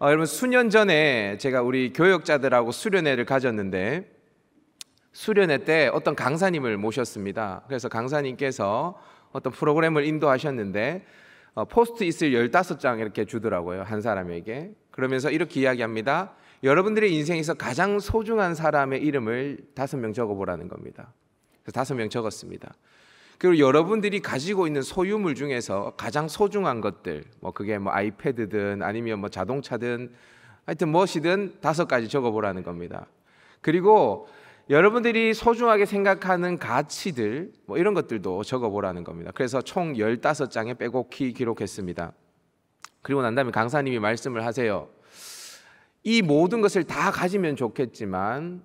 어, 여러분 수년 전에 제가 우리 교역자들하고 수련회를 가졌는데 수련회 때 어떤 강사님을 모셨습니다. 그래서 강사님께서 어떤 프로그램을 인도하셨는데 어, 포스트잇을 15장 이렇게 주더라고요. 한 사람에게. 그러면서 이렇게 이야기합니다. 여러분들의 인생에서 가장 소중한 사람의 이름을 다섯 명 적어보라는 겁니다. 그래서 다섯 명 적었습니다. 그리고 여러분들이 가지고 있는 소유물 중에서 가장 소중한 것들, 뭐 그게 뭐 아이패드든 아니면 뭐 자동차든 하여튼 무엇이든 다섯 가지 적어보라는 겁니다. 그리고 여러분들이 소중하게 생각하는 가치들, 뭐 이런 것들도 적어보라는 겁니다. 그래서 총 15장에 빼곡히 기록했습니다. 그리고 난 다음에 강사님이 말씀을 하세요. 이 모든 것을 다 가지면 좋겠지만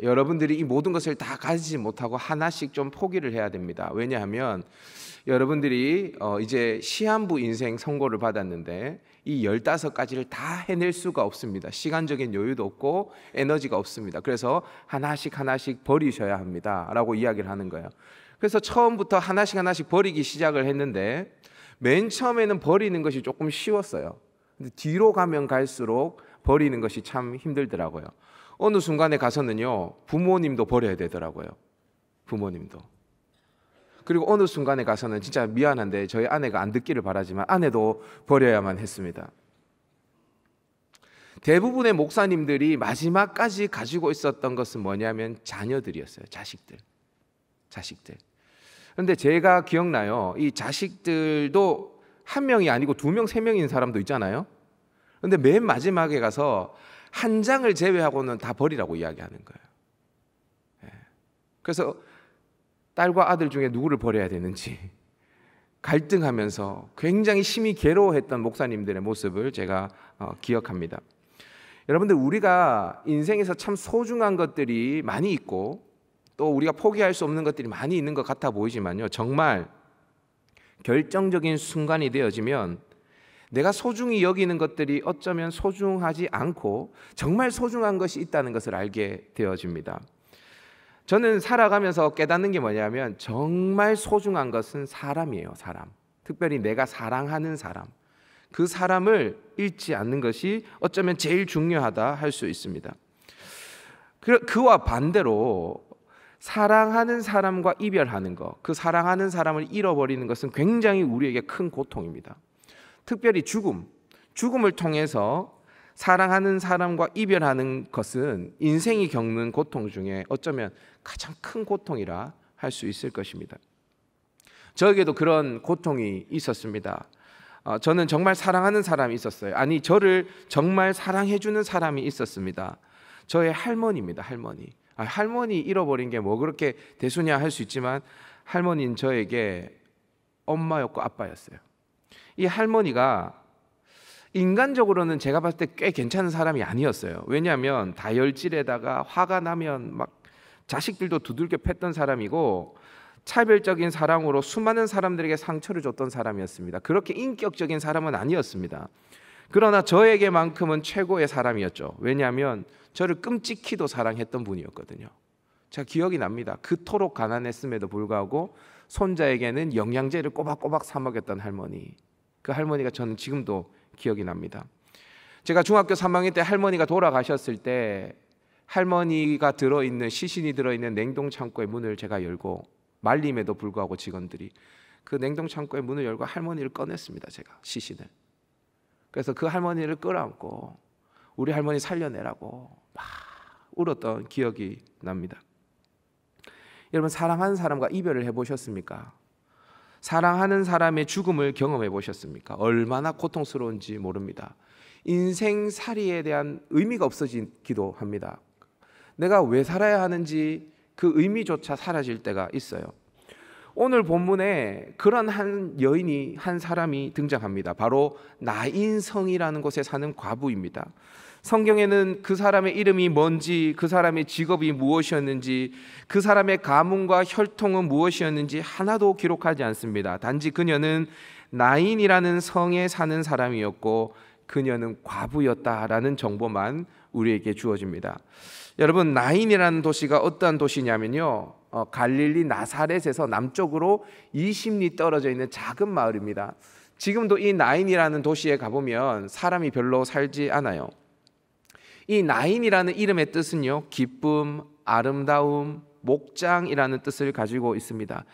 여러분들이 이 모든 것을 다 가지지 못하고 하나씩 좀 포기를 해야 됩니다. 왜냐하면 여러분들이 어, 이제 시한부 인생 선고를 받았는데 이 15가지를 다 해낼 수가 없습니다. 시간적인 여유도 없고 에너지가 없습니다. 그래서 하나씩 하나씩 버리셔야 합니다. 라고 이야기를 하는 거예요. 그래서 처음부터 하나씩 하나씩 버리기 시작을 했는데 맨 처음에는 버리는 것이 조금 쉬웠어요. 근데 뒤로 가면 갈수록 버리는 것이 참 힘들더라고요. 어느 순간에 가서는요, 부모님도 버려야 되더라고요. 부모님도. 그리고 어느 순간에 가서는 진짜 미안한데 저희 아내가 안 듣기를 바라지만 아내도 버려야만 했습니다. 대부분의 목사님들이 마지막까지 가지고 있었던 것은 뭐냐면 자녀들이었어요. 자식들. 자식들. 그런데 제가 기억나요. 이 자식들도 한 명이 아니고 두 명, 세 명인 사람도 있잖아요. 근데 맨 마지막에 가서 한 장을 제외하고는 다 버리라고 이야기하는 거예요. 예. 그래서 딸과 아들 중에 누구를 버려야 되는지 갈등하면서 굉장히 심히 괴로워했던 목사님들의 모습을 제가 어, 기억합니다. 여러분들 우리가 인생에서 참 소중한 것들이 많이 있고 또 우리가 포기할 수 없는 것들이 많이 있는 것 같아 보이지만요. 정말 결정적인 순간이 되어지면 내가 소중히 여기는 것들이 어쩌면 소중하지 않고 정말 소중한 것이 있다는 것을 알게 되어집니다. 저는 살아가면서 깨닫는 게 뭐냐면 정말 소중한 것은 사람이에요, 사람. 특별히 내가 사랑하는 사람. 그 사람을 잃지 않는 것이 어쩌면 제일 중요하다 할 수 있습니다. 그와 반대로 사랑하는 사람과 이별하는 것, 그 사랑하는 사람을 잃어버리는 것은 굉장히 우리에게 큰 고통입니다. 특별히 죽음, 죽음을 통해서 사랑하는 사람과 이별하는 것은 인생이 겪는 고통 중에 어쩌면 가장 큰 고통이라 할 수 있을 것입니다. 저에게도 그런 고통이 있었습니다. 어, 저는 정말 사랑하는 사람이 있었어요. 아니, 저를 정말 사랑해주는 사람이 있었습니다. 저의 할머니입니다, 할머니. 아, 할머니 잃어버린 게 뭐 그렇게 대수냐 할 수 있지만 할머니는 저에게 엄마였고 아빠였어요. 이 할머니가 인간적으로는 제가 봤을 때 꽤 괜찮은 사람이 아니었어요. 왜냐하면 다혈질에다가 화가 나면 막 자식들도 두들겨 팼던 사람이고 차별적인 사랑으로 수많은 사람들에게 상처를 줬던 사람이었습니다. 그렇게 인격적인 사람은 아니었습니다. 그러나 저에게만큼은 최고의 사람이었죠. 왜냐하면 저를 끔찍히도 사랑했던 분이었거든요. 제가 기억이 납니다. 그토록 가난했음에도 불구하고 손자에게는 영양제를 꼬박꼬박 사 먹였던 할머니. 그 할머니가 저는 지금도 기억이 납니다. 제가 중학교 3학년 때 할머니가 돌아가셨을 때 할머니가 들어있는 시신이 들어있는 냉동 창고의 문을 제가 열고 말림에도 불구하고 직원들이 그 냉동 창고의 문을 열고 할머니를 꺼냈습니다. 제가 시신을. 그래서 그 할머니를 끌어안고 우리 할머니 살려내라고 막 울었던 기억이 납니다. 여러분 사랑하는 사람과 이별을 해보셨습니까? 사랑하는 사람의 죽음을 경험해 보셨습니까? 얼마나 고통스러운지 모릅니다. 인생살이에 대한 의미가 없어지기도 합니다. 내가 왜 살아야 하는지 그 의미조차 사라질 때가 있어요. 오늘 본문에 그런 한 여인이 한 사람이 등장합니다. 바로 나인성이라는 곳에 사는 과부입니다. 성경에는 그 사람의 이름이 뭔지, 그 사람의 직업이 무엇이었는지, 그 사람의 가문과 혈통은 무엇이었는지 하나도 기록하지 않습니다. 단지 그녀는 나인이라는 성에 사는 사람이었고 그녀는 과부였다라는 정보만 우리에게 주어집니다. 여러분 나인이라는 도시가 어떠한 도시냐면요. 어, 갈릴리 나사렛에서 남쪽으로 20리 떨어져 있는 작은 마을입니다. 지금도 이 나인이라는 도시에 가보면 사람이 별로 살지 않아요. 이 나인이라는 이름의 뜻은요, 기쁨, 아름다움, 목장이라는 뜻을 가지고 있습니다.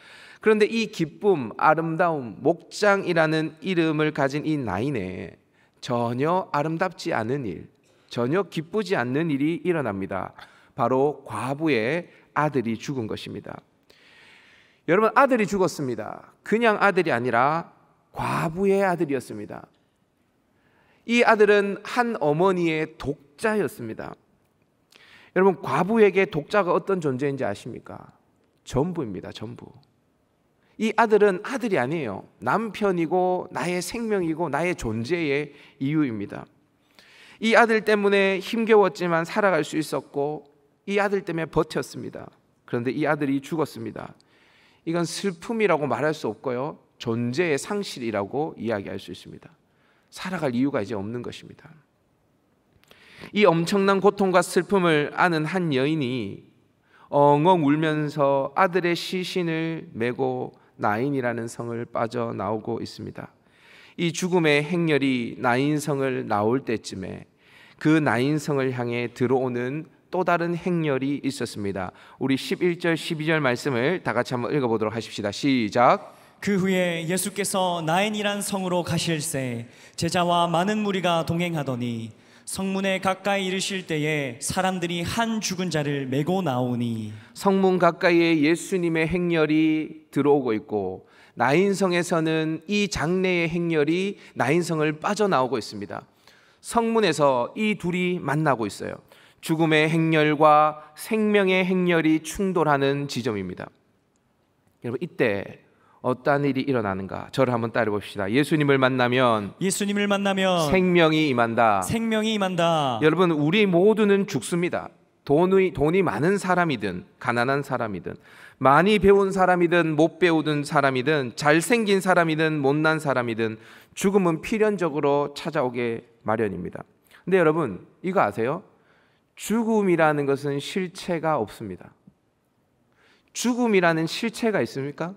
그런데 이 기쁨, 아름다움, 목장이라는 이름을 가진 이 나인에 전혀 아름답지 않은 일, 전혀 기쁘지 않는 일이 일어납니다. 바로 과부의 아들이 죽은 것입니다. 여러분, 아들이 죽었습니다. 그냥 아들이 아니라 과부의 아들이었습니다. 이 아들은 한 어머니의 독 독자였습니다. 여러분 과부에게 독자가 어떤 존재인지 아십니까? 전부입니다. 전부. 이 아들은 아들이 아니에요. 남편이고 나의 생명이고 나의 존재의 이유입니다. 이 아들 때문에 힘겨웠지만 살아갈 수 있었고 이 아들 때문에 버텼습니다. 그런데 이 아들이 죽었습니다. 이건 슬픔이라고 말할 수 없고요. 존재의 상실이라고 이야기할 수 있습니다. 살아갈 이유가 이제 없는 것입니다. 이 엄청난 고통과 슬픔을 아는 한 여인이 엉엉 울면서 아들의 시신을 메고 나인이라는 성을 빠져나오고 있습니다. 이 죽음의 행렬이 나인성을 나올 때쯤에 그 나인성을 향해 들어오는 또 다른 행렬이 있었습니다. 우리 11절 12절 말씀을 다 같이 한번 읽어 보도록 하십시다. 시작. 그 후에 예수께서 나인이란 성으로 가실새 제자와 많은 무리가 동행하더니 성문에 가까이 이르실 때에 사람들이 한 죽은 자를 메고 나오니 성문 가까이에 예수님의 행렬이 들어오고 있고 나인성에서는 이 장례의 행렬이 나인성을 빠져나오고 있습니다. 성문에서 이 둘이 만나고 있어요. 죽음의 행렬과 생명의 행렬이 충돌하는 지점입니다. 여러분 이때 어떠한 일이 일어나는가? 저를 한번 따라 봅시다. 예수님을 만나면 예수님을 만나면 생명이 임한다. 생명이 임한다. 여러분, 우리 모두는 죽습니다. 돈이 돈이 많은 사람이든 가난한 사람이든 많이 배운 사람이든 못 배우든 사람이든 잘생긴 사람이든 못난 사람이든 죽음은 필연적으로 찾아오게 마련입니다. 근데 여러분, 이거 아세요? 죽음이라는 것은 실체가 없습니다. 죽음이라는 실체가 있습니까?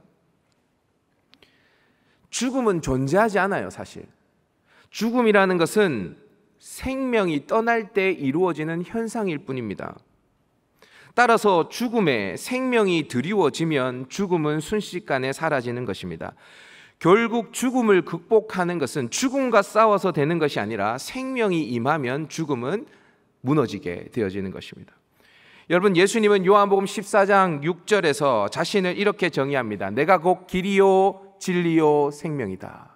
죽음은 존재하지 않아요, 사실. 죽음이라는 것은 생명이 떠날 때 이루어지는 현상일 뿐입니다. 따라서 죽음에 생명이 드리워지면 죽음은 순식간에 사라지는 것입니다. 결국 죽음을 극복하는 것은 죽음과 싸워서 되는 것이 아니라 생명이 임하면 죽음은 무너지게 되어지는 것입니다. 여러분 예수님은 요한복음 14장 6절에서 자신을 이렇게 정의합니다. 내가 곧 길이요 진리요 생명이다.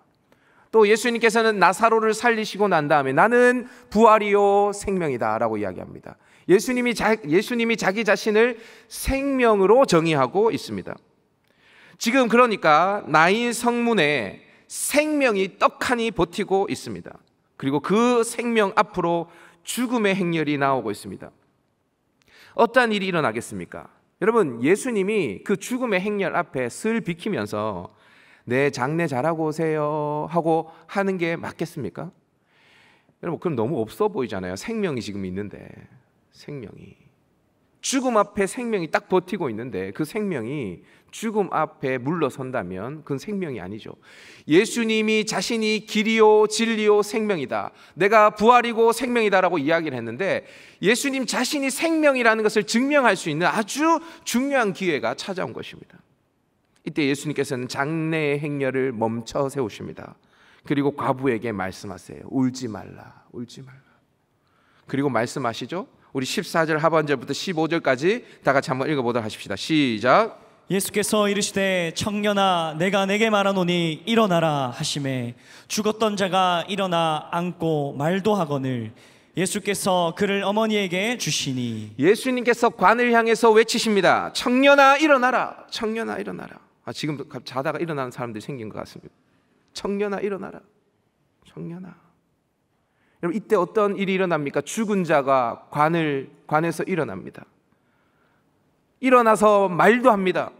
또 예수님께서는 나사로를 살리시고 난 다음에 나는 부활이요 생명이다라고 이야기합니다. 예수님이 자, 예수님이 자기 자신을 생명으로 정의하고 있습니다. 지금 그러니까 나인 성문에 생명이 떡하니 버티고 있습니다. 그리고 그 생명 앞으로 죽음의 행렬이 나오고 있습니다. 어떠 일이 일어나겠습니까? 여러분 예수님이 그 죽음의 행렬 앞에 슬 비키면서 내 장례 잘하고 오세요 하고 하는 게 맞겠습니까? 여러분 그럼 너무 없어 보이잖아요. 생명이 지금 있는데 생명이 죽음 앞에 생명이 딱 버티고 있는데 그 생명이 죽음 앞에 물러선다면 그건 생명이 아니죠. 예수님이 자신이 길이요 진리요 생명이다. 내가 부활이고 생명이다라고 이야기를 했는데 예수님 자신이 생명이라는 것을 증명할 수 있는 아주 중요한 기회가 찾아온 것입니다. 이때 예수님께서는 장래의 행렬을 멈춰 세우십니다. 그리고 과부에게 말씀하세요. 울지 말라. 울지 말라. 그리고 말씀하시죠. 우리 14절 하반절부터 15절까지 다 같이 한번 읽어보도록 하십시다. 시작. 예수께서 이르시되 청년아 내가 내게 말하노니 일어나라 하심에 죽었던 자가 일어나 안고 말도 하거늘 예수께서 그를 어머니에게 주시니 예수님께서 관을 향해서 외치십니다. 청년아 일어나라. 청년아 일어나라. 아, 지금 자다가 일어나는 사람들이 생긴 것 같습니다. 청년아 일어나라. 청년아. 여러분 이때 어떤 일이 일어납니까? 죽은 자가 관을 관에서 일어납니다. 일어나서 말도 합니다.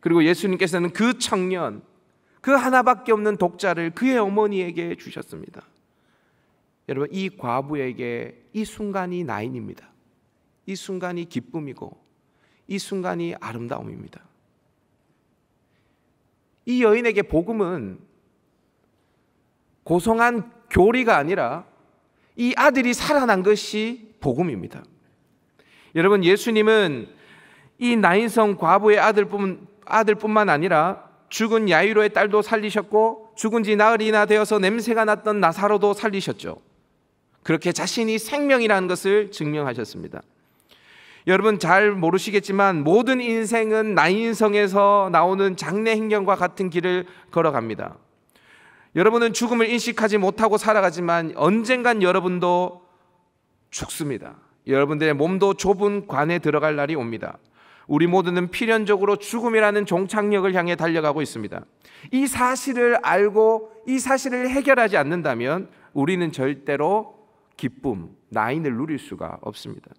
그리고 예수님께서는 그 청년 그 하나밖에 없는 독자를 그의 어머니에게 주셨습니다. 여러분 이 과부에게 이 순간이 나인입니다. 이 순간이 기쁨이고 이 순간이 아름다움입니다. 이 여인에게 복음은 고성한 교리가 아니라 이 아들이 살아난 것이 복음입니다. 여러분 예수님은 이 나인성 과부의 아들뿐 아들뿐만 아니라 죽은 야이로의 딸도 살리셨고 죽은 지 나흘이나 되어서 냄새가 났던 나사로도 살리셨죠. 그렇게 자신이 생명이라는 것을 증명하셨습니다. 여러분 잘 모르시겠지만 모든 인생은 나인성에서 나오는 장래 행경과 같은 길을 걸어갑니다. 여러분은 죽음을 인식하지 못하고 살아가지만 언젠간 여러분도 죽습니다. 여러분들의 몸도 좁은 관에 들어갈 날이 옵니다. 우리 모두는 필연적으로 죽음이라는 종착역을 향해 달려가고 있습니다. 이 사실을 알고 이 사실을 해결하지 않는다면 우리는 절대로 기쁨, 나인을 누릴 수가 없습니다.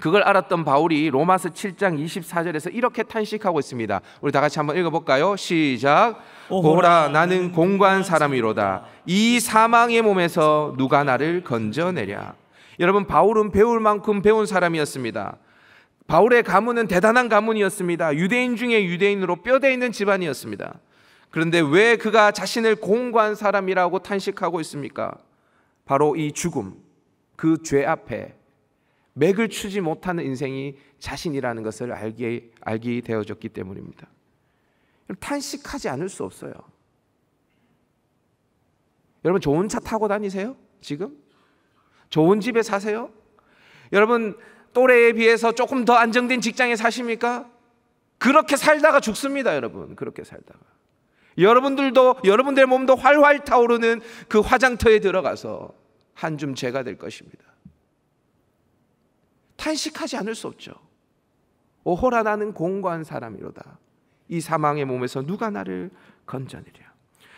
그걸 알았던 바울이 로마서 7장 24절에서 이렇게 탄식하고 있습니다. 우리 다 같이 한번 읽어볼까요? 시작. 보라, 나는 공관 사람이로다. 이 사망의 몸에서 누가 나를 건져내랴. 여러분, 바울은 배울 만큼 배운 사람이었습니다. 바울의 가문은 대단한 가문이었습니다. 유대인 중에 유대인으로 뼈대 있는 집안이었습니다. 그런데 왜 그가 자신을 공관 사람이라고 탄식하고 있습니까? 바로 이 죽음, 그 죄 앞에 맥을 추지 못하는 인생이 자신이라는 것을 알게 알게 되어졌기 때문입니다. 탄식하지 않을 수 없어요. 여러분 좋은 차 타고 다니세요? 지금? 좋은 집에 사세요? 여러분 또래에 비해서 조금 더 안정된 직장에 사십니까? 그렇게 살다가 죽습니다, 여러분. 그렇게 살다가. 여러분들도 여러분들의 몸도 활활 타오르는 그 화장터에 들어가서 한줌 죄가 될 것입니다. 탄식하지 않을 수 없죠. 오호라 나는 공고한 사람이로다. 이 사망의 몸에서 누가 나를 건져내랴.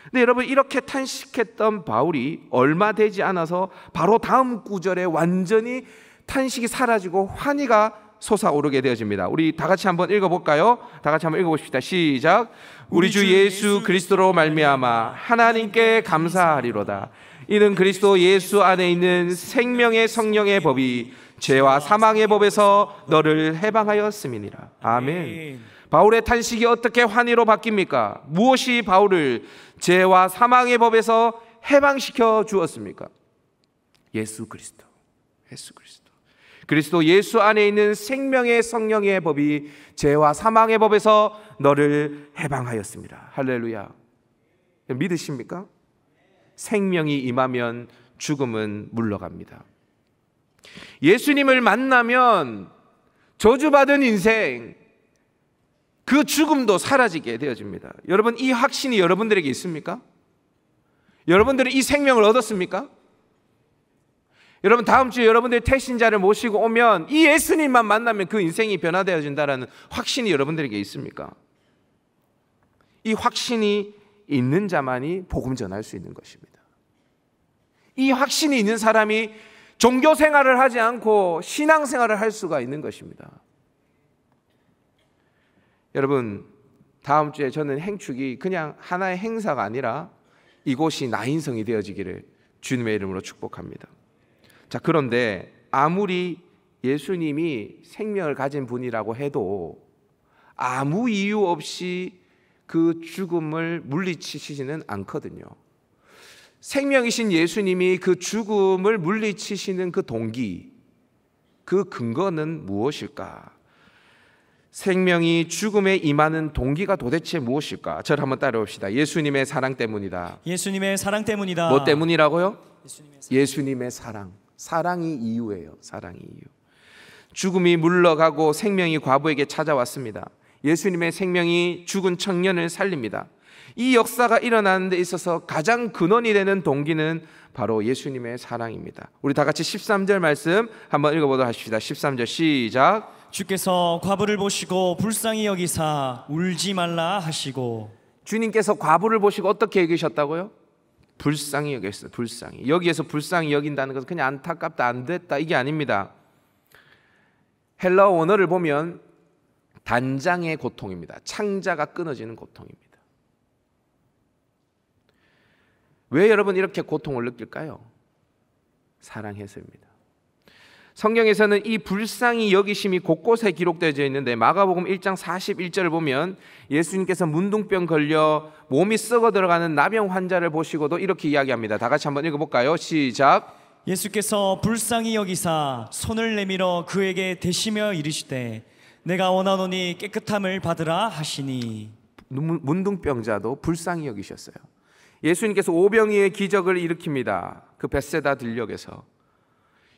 근데 여러분 이렇게 탄식했던 바울이 얼마 되지 않아서 바로 다음 구절에 완전히 탄식이 사라지고 환희가 솟아오르게 되어집니다. 우리 다 같이 한번 읽어볼까요? 다 같이 한번 읽어봅시다. 시작. 우리 주 예수 그리스도로 말미암아 하나님께 감사하리로다. 이는 그리스도 예수 안에 있는 생명의 성령의 법이 죄와 사망의 법에서 너를 해방하였음이니라. 아멘. 바울의 탄식이 어떻게 환희로 바뀝니까? 무엇이 바울을 죄와 사망의 법에서 해방시켜 주었습니까? 예수 그리스도. 예수 그리스도. 그리스도 예수 안에 있는 생명의 성령의 법이 죄와 사망의 법에서 너를 해방하였습니다. 할렐루야. 믿으십니까? 생명이 임하면 죽음은 물러갑니다. 예수님을 만나면 저주받은 인생, 그 죽음도 사라지게 되어집니다. 여러분, 이 확신이 여러분들에게 있습니까? 여러분들은 이 생명을 얻었습니까? 여러분, 다음 주에 여러분들이 택신자를 모시고 오면 이 예수님만 만나면 그 인생이 변화되어진다라는 확신이 여러분들에게 있습니까? 이 확신이 있는 자만이 복음 전할 수 있는 것입니다. 이 확신이 있는 사람이 종교 생활을 하지 않고 신앙 생활을 할 수가 있는 것입니다. 여러분, 다음 주에 저는 행축이 그냥 하나의 행사가 아니라 이곳이 나인성이 되어지기를 주님의 이름으로 축복합니다. 자, 그런데 아무리 예수님이 생명을 가진 분이라고 해도 아무 이유 없이 그 죽음을 물리치시지는 않거든요. 생명이신 예수님이 그 죽음을 물리치시는 그 동기, 그 근거는 무엇일까? 생명이 죽음에 임하는 동기가 도대체 무엇일까? 저를 한번 따라봅시다. 예수님의 사랑 때문이다. 예수님의 사랑 때문이다. 뭐 때문이라고요? 예수님의 사랑. 예수님의 사랑. 사랑이 이유예요. 사랑이 이유. 죽음이 물러가고 생명이 과부에게 찾아왔습니다. 예수님의 생명이 죽은 청년을 살립니다. 이 역사가 일어나는 데 있어서 가장 근원이 되는 동기는 바로 예수님의 사랑입니다. 우리 다 같이 13절 말씀 한번 읽어보도록 하십시다. 13절 시작. 주께서 과부를 보시고 불쌍히 여기사 울지 말라 하시고 주님께서 과부를 보시고 어떻게 여기셨다고요? 불쌍히 여겼어 불쌍히. 여기에서 불쌍히 여긴다는 것은 그냥 안타깝다 안 됐다 이게 아닙니다. 헬라어 원어를 보면 단장의 고통입니다. 창자가 끊어지는 고통입니다. 왜 여러분 이렇게 고통을 느낄까요? 사랑해서입니다. 성경에서는 이 불쌍히 여기심이 곳곳에 기록되어 있는데 마가복음 1장 41절을 보면 예수님께서 문둥병 걸려 몸이 썩어 들어가는 나병 환자를 보시고도 이렇게 이야기합니다. 다 같이 한번 읽어 볼까요? 시작. 예수께서 불쌍히 여기사 손을 내밀어 그에게 대시며 이르시되 내가 원하노니 깨끗함을 받으라 하시니 문둥병자도 불쌍히 여기셨어요. 예수님께서 오병이의 기적을 일으킵니다. 그 벳세다 들녘에서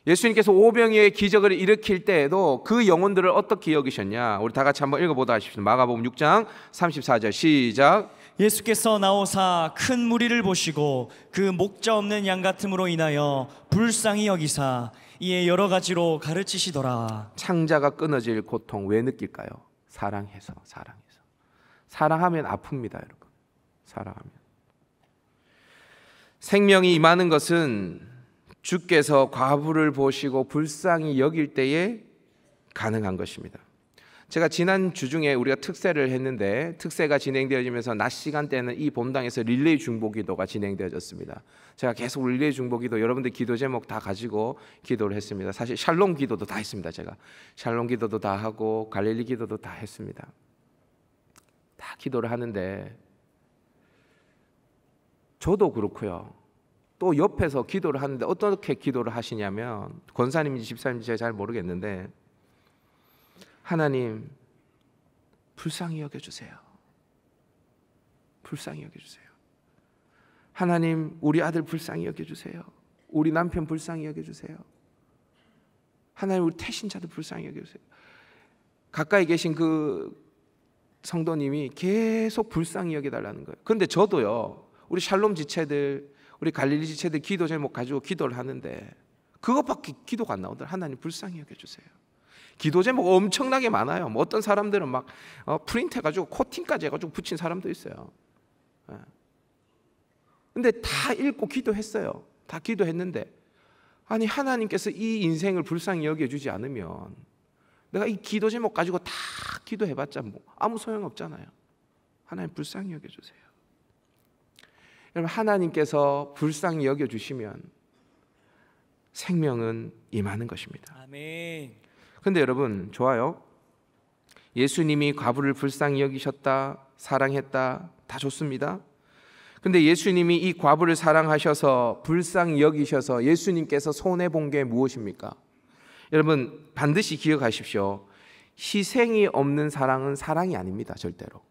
예수님께서 오병이의 기적을 일으킬 때에도 그 영혼들을 어떻게 여기셨냐? 우리 다 같이 한번 읽어보다 하십시오. 마가복음 6장 34절 시작. 예수께서 나오사 큰 무리를 보시고 그 목자 없는 양 같음으로 인하여 불쌍히 여기사 이에 여러 가지로 가르치시더라. 창자가 끊어질 고통 왜 느낄까요? 사랑해서 사랑해서 사랑하면 아픕니다, 여러분. 사랑하면. 생명이 임하는 것은 주께서 과부를 보시고 불쌍히 여길 때에 가능한 것입니다. 제가 지난 주 중에 우리가 특세를 했는데 특세가 진행되어지면서 낮 시간대는 이 본당에서 릴레이 중보기도가 진행되어졌습니다. 제가 계속 릴레이 중보기도 여러분들 기도 제목 다 가지고 기도를 했습니다. 사실 샬롬 기도도 다 했습니다. 제가 샬롬 기도도 다 하고 갈릴리 기도도 다 했습니다. 다 기도를 하는데 저도 그렇고요. 또 옆에서 기도를 하는데 어떻게 기도를 하시냐면 권사님인지 집사님인지 제가 잘 모르겠는데 하나님 불쌍히 여겨 주세요. 불쌍히 여겨 주세요. 하나님 우리 아들 불쌍히 여겨 주세요. 우리 남편 불쌍히 여겨 주세요. 하나님 우리 태신자들 불쌍히 여겨 주세요. 가까이 계신 그 성도님이 계속 불쌍히 여겨 달라는 거예요. 근데 저도요. 우리 샬롬 지체들, 우리 갈릴리 지체들 기도 제목 가지고 기도를 하는데 그것밖에 기도가 안 나오더라. 하나님 불쌍히 여겨주세요. 기도 제목 엄청나게 많아요. 뭐 어떤 사람들은 막 어, 프린트 해가지고 코팅까지 해가지고 붙인 사람도 있어요. 예. 근데 다 읽고 기도했어요. 다 기도했는데 아니 하나님께서 이 인생을 불쌍히 여겨주지 않으면 내가 이 기도 제목 가지고 다 기도해봤자 뭐 아무 소용 없잖아요. 하나님 불쌍히 여겨주세요. 여러분 하나님께서 불쌍히 여겨 주시면 생명은 임하는 것입니다. 아멘. 근데 여러분 좋아요. 예수님이 과부를 불쌍히 여기셨다, 사랑했다, 다 좋습니다. 근데 예수님이 이 과부를 사랑하셔서 불쌍히 여기셔서 예수님께서 손해 본게 무엇입니까? 여러분 반드시 기억하십시오. 희생이 없는 사랑은 사랑이 아닙니다, 절대로.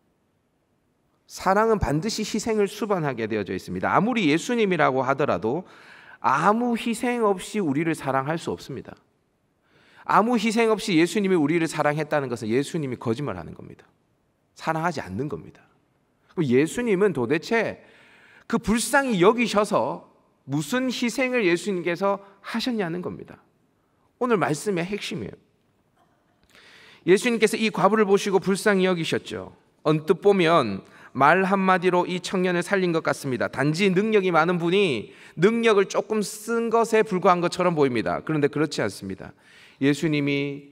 사랑은 반드시 희생을 수반하게 되어져 있습니다. 아무리 예수님이라고 하더라도 아무 희생 없이 우리를 사랑할 수 없습니다. 아무 희생 없이 예수님이 우리를 사랑했다는 것은 예수님이 거짓말하는 겁니다. 사랑하지 않는 겁니다. 예수님은 도대체 그 불쌍히 여기셔서 무슨 희생을 예수님께서 하셨냐는 겁니다. 오늘 말씀의 핵심이에요. 예수님께서 이 과부를 보시고 불쌍히 여기셨죠. 언뜻 보면 말 한마디로 이 청년을 살린 것 같습니다. 단지 능력이 많은 분이 능력을 조금 쓴 것에 불과한 것처럼 보입니다. 그런데 그렇지 않습니다. 예수님이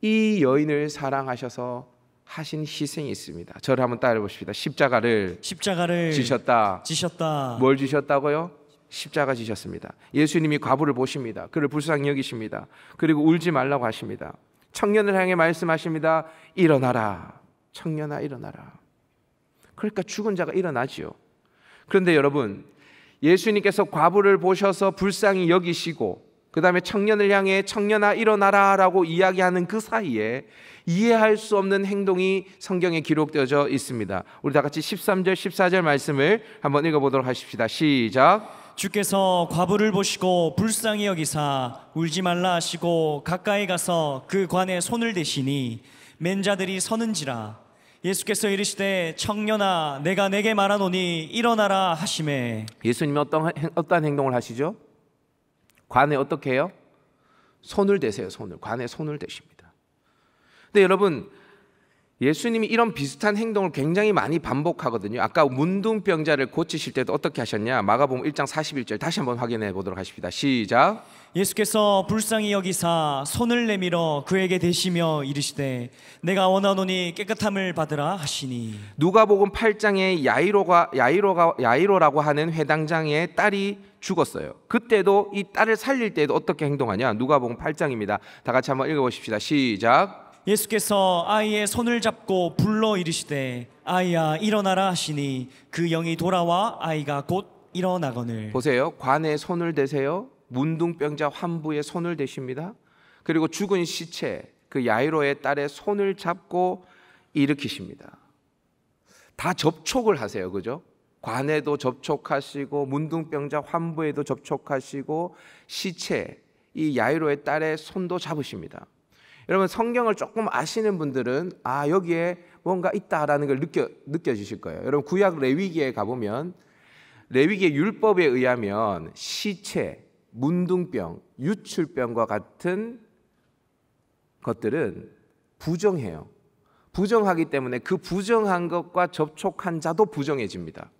이 여인을 사랑하셔서 하신 희생이 있습니다. 저를 한번 따라해 봅시다. 십자가를 십자가를 지셨다. 지셨다. 뭘 지셨다고요? 십자가 지셨습니다. 예수님이 과부를 보십니다. 그를 불쌍히 여기십니다. 그리고 울지 말라고 하십니다. 청년을 향해 말씀하십니다. 일어나라. 청년아 일어나라. 그러니까 죽은 자가 일어나지요. 그런데 여러분, 예수님께서 과부를 보셔서 불쌍히 여기시고 그 다음에 청년을 향해 청년아 일어나라 라고 이야기하는 그 사이에 이해할 수 없는 행동이 성경에 기록되어져 있습니다. 우리 다 같이 13절, 14절 말씀을 한번 읽어보도록 하십시다. 시작. 주께서 과부를 보시고 불쌍히 여기사 울지 말라 하시고 가까이 가서 그 관에 손을 대시니 맨자들이 서는지라 예수께서 이르시되 청년아 내가 내게 말하노니 일어나라 하심에 예수님이 어떤 어떠 행동을 하시죠? 관에 어떻게 해요? 손을 대세요 손을 관에 손을 대십니다 근데 여러분 예수님이 이런 비슷한 행동을 굉장히 많이 반복하거든요. 아까 문둥병자를 고치실 때도 어떻게 하셨냐? 마가복음 1장 41절 다시 한번 확인해 보도록 하십니다. 시작. 예수께서 불쌍히 여기사 손을 내밀어 그에게 대시며 이르시되 내가 원하노니 깨끗함을 받으라 하시니 누가복음 8장에 야이로가 야이로가 야이로라고 하는 회당장의 딸이 죽었어요. 그때도 이 딸을 살릴 때도 어떻게 행동하냐? 누가복음 8장입니다. 다 같이 한번 읽어 보십시다. 시작. 예수께서 아이의 손을 잡고 불러 이르시되 아이야 일어나라 하시니 그 영이 돌아와 아이가 곧 일어나거늘 보세요. 관에 손을 대세요. 문둥병자 환부에 손을 대십니다. 그리고 죽은 시체 그 야이로의 딸의 손을 잡고 일으키십니다. 다 접촉을 하세요. 그죠? 관에도 접촉하시고 문둥병자 환부에도 접촉하시고 시체 이 야이로의 딸의 손도 잡으십니다. 여러분 성경을 조금 아시는 분들은 아 여기에 뭔가 있다라는 걸 느껴 느껴지실 거예요. 여러분 구약 레위기에 가보면 레위기의 율법에 의하면 시체, 문둥병, 유출병과 같은 것들은 부정해요. 부정하기 때문에 그 부정한 것과 접촉한 자도 부정해집니다.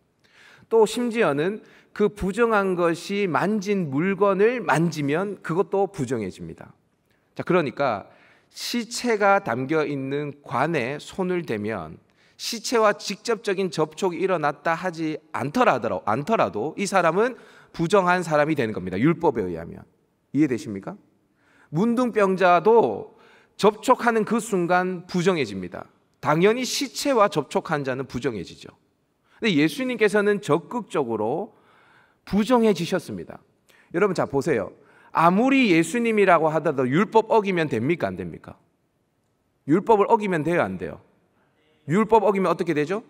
또 심지어는 그 부정한 것이 만진 물건을 만지면 그것도 부정해집니다. 자, 그러니까 시체가 담겨 있는 관에 손을 대면 시체와 직접적인 접촉이 일어났다 하지 않더라도, 않더라도 이 사람은 부정한 사람이 되는 겁니다. 율법에 의하면. 이해되십니까? 문둥병자도 접촉하는 그 순간 부정해집니다. 당연히 시체와 접촉한 자는 부정해지죠. 근데 예수님께서는 적극적으로 부정해지셨습니다. 여러분, 자, 보세요. 아무리 예수님이라고 하더라도 율법 어기면 됩니까? 안 됩니까? 율법을 어기면 돼요? 안 돼요? 율법 어기면 어떻게 되죠?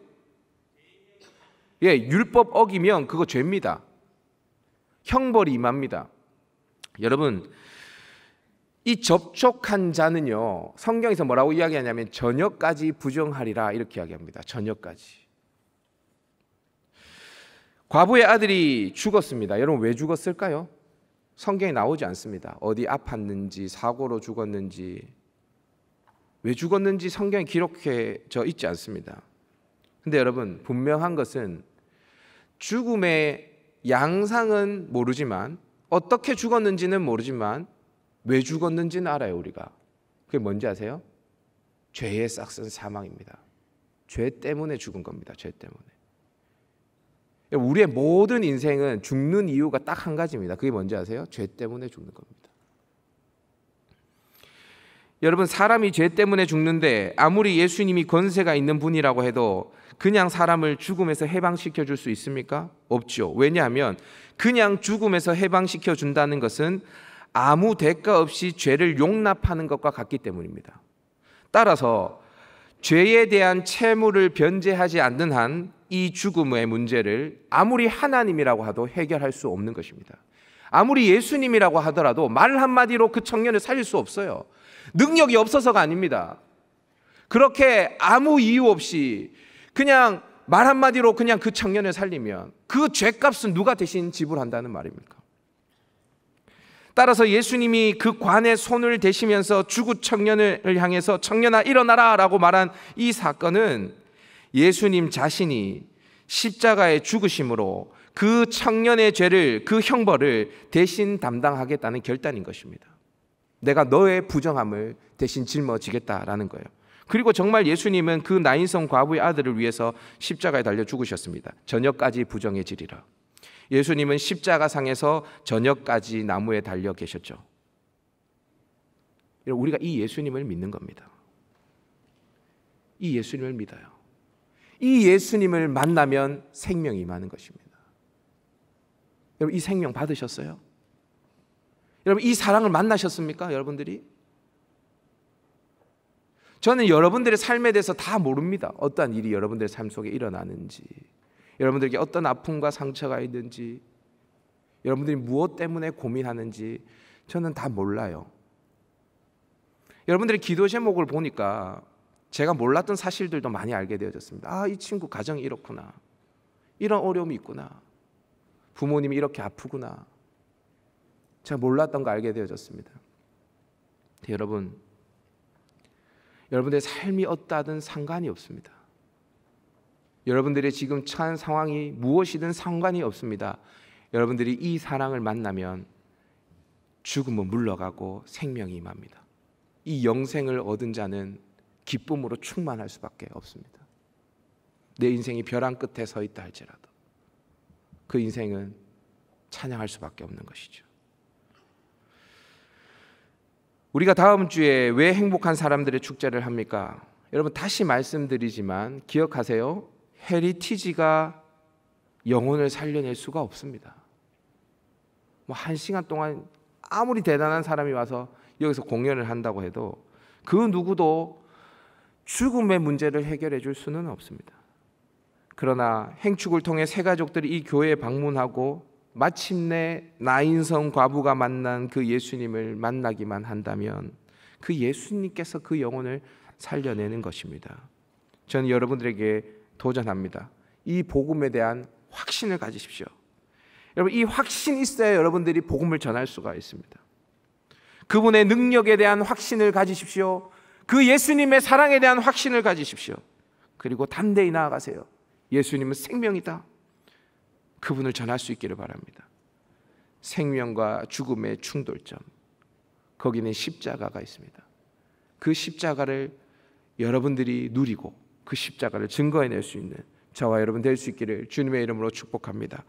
예, 율법 어기면 그거 죄입니다. 형벌이 임합니다. 여러분, 이 접촉한 자는요, 성경에서 뭐라고 이야기하냐면 저녁까지 부정하리라 이렇게 이야기합니다. 저녁까지. 과부의 아들이 죽었습니다. 여러분, 왜 죽었을까요? 성경에 나오지 않습니다. 어디 아팠는지, 사고로 죽었는지, 왜 죽었는지 성경에 기록해져 있지 않습니다. 근데 여러분, 분명한 것은 죽음의 양상은 모르지만, 어떻게 죽었는지는 모르지만, 왜 죽었는지는 알아요, 우리가. 그게 뭔지 아세요? 죄의 싹은 사망입니다. 죄 때문에 죽은 겁니다, 죄 때문에. 그러니까 우리의 모든 인생은 죽는 이유가 딱 한 가지입니다. 그게 뭔지 아세요? 죄 때문에 죽는 겁니다. 여러분 사람이 죄 때문에 죽는데 아무리 예수님이 권세가 있는 분이라고 해도 그냥 사람을 죽음에서 해방시켜 줄 수 있습니까? 없죠. 왜냐하면 그냥 죽음에서 해방시켜 준다는 것은 아무 대가 없이 죄를 용납하는 것과 같기 때문입니다. 따라서 죄에 대한 채무를 변제하지 않는 한이 죽음의 문제를 아무리 하나님이라고 하도 해결할 수 없는 것입니다. 아무리 예수님이라고 하더라도 말 한마디로 그 청년을 살릴 수 없어요. 능력이 없어서가 아닙니다. 그렇게 아무 이유 없이 그냥 말 한마디로 그냥 그 청년을 살리면 그 죄값은 누가 대신 지불한다는 말입니까? 따라서 예수님이 그 관에 손을 대시면서 주구 청년을 향해서 청년아 일어나라 라고 말한 이 사건은 예수님 자신이 십자가에 죽으심으로 그 청년의 죄를, 그 형벌을 대신 담당하겠다는 결단인 것입니다. 내가 너의 부정함을 대신 짊어지겠다라는 거예요. 그리고 정말 예수님은 그 나인성 과부의 아들을 위해서 십자가에 달려 죽으셨습니다. 저녁까지 부정해지리라. 예수님은 십자가 상에서 저녁까지 나무에 달려 계셨죠. 우리가 이 예수님을 믿는 겁니다. 이 예수님을 믿어요. 이 예수님을 만나면 생명이 많은 것입니다. 여러분 이 생명 받으셨어요? 여러분 이 사랑을 만나셨습니까? 여러분들이? 저는 여러분들의 삶에 대해서 다 모릅니다. 어떠한 일이 여러분들의 삶 속에 일어나는지, 여러분들에게 어떤 아픔과 상처가 있는지, 여러분들이 무엇 때문에 고민하는지 저는 다 몰라요. 여러분들의 기도 제목을 보니까 제가 몰랐던 사실들도 많이 알게 되어졌습니다. 아, 이 친구 가정이 이렇구나. 이런 어려움이 있구나. 부모님이 이렇게 아프구나. 제가 몰랐던 거 알게 되어졌습니다. 여러분, 여러분들의 삶이 어떠든 상관이 없습니다. 여러분들의 지금 처한 상황이 무엇이든 상관이 없습니다. 여러분들이 이 사랑을 만나면 죽음은 물러가고 생명이 임합니다. 이 영생을 얻은 자는 기쁨으로 충만할 수밖에 없습니다. 내 인생이 벼랑 끝에 서 있다 할지라도 그 인생은 찬양할 수밖에 없는 것이죠. 우리가 다음 주에 왜 행복한 사람들의 축제를 합니까? 여러분 다시 말씀드리지만 기억하세요. 헤리티지가 영혼을 살려낼 수가 없습니다. 뭐한 시간 동안 아무리 대단한 사람이 와서 여기서 공연을 한다고 해도 그 누구도 죽음의 문제를 해결해 줄 수는 없습니다. 그러나 행축을 통해 세 가족들이 이 교회에 방문하고 마침내 나인성 과부가 만난 그 예수님을 만나기만 한다면 그 예수님께서 그 영혼을 살려내는 것입니다. 저는 여러분들에게 도전합니다. 이 복음에 대한 확신을 가지십시오. 여러분 이 확신이 있어야 여러분들이 복음을 전할 수가 있습니다. 그분의 능력에 대한 확신을 가지십시오. 그 예수님의 사랑에 대한 확신을 가지십시오. 그리고 담대히 나아가세요. 예수님은 생명이다. 그분을 전할 수 있기를 바랍니다. 생명과 죽음의 충돌점. 거기는 십자가가 있습니다. 그 십자가를 여러분들이 누리고 그 십자가를 증거해낼 수 있는 저와 여러분 될 수 있기를 주님의 이름으로 축복합니다.